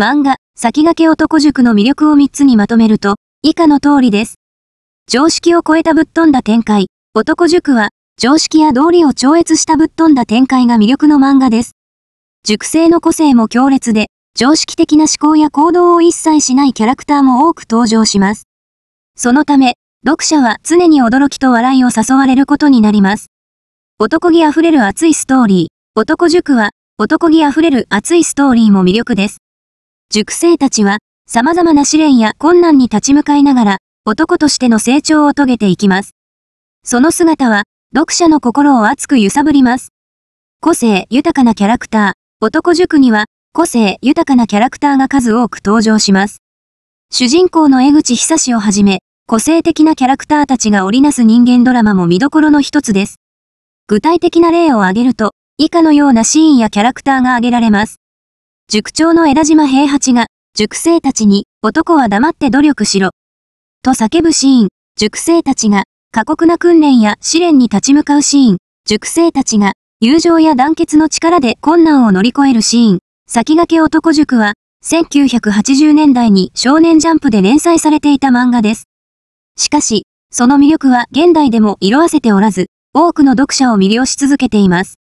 漫画、先駆け男塾の魅力を3つにまとめると、以下の通りです。常識を超えたぶっ飛んだ展開。男塾は、常識や道理を超越したぶっ飛んだ展開が魅力の漫画です。塾生の個性も強烈で、常識的な思考や行動を一切しないキャラクターも多く登場します。そのため、読者は常に驚きと笑いを誘われることになります。男気あふれる熱いストーリー。男塾は、男気あふれる熱いストーリーも魅力です。塾生たちは、様々な試練や困難に立ち向かいながら、男としての成長を遂げていきます。その姿は、読者の心を熱く揺さぶります。個性豊かなキャラクター、男塾には、個性豊かなキャラクターが数多く登場します。主人公の江口久志をはじめ、個性的なキャラクターたちが織りなす人間ドラマも見どころの一つです。具体的な例を挙げると、以下のようなシーンやキャラクターが挙げられます。塾長の枝島平八が、塾生たちに、男は黙って努力しろ。と叫ぶシーン、塾生たちが、過酷な訓練や試練に立ち向かうシーン、塾生たちが、友情や団結の力で困難を乗り越えるシーン、先駆け男塾は、1980年代に少年ジャンプで連載されていた漫画です。しかし、その魅力は現代でも色あせておらず、多くの読者を魅了し続けています。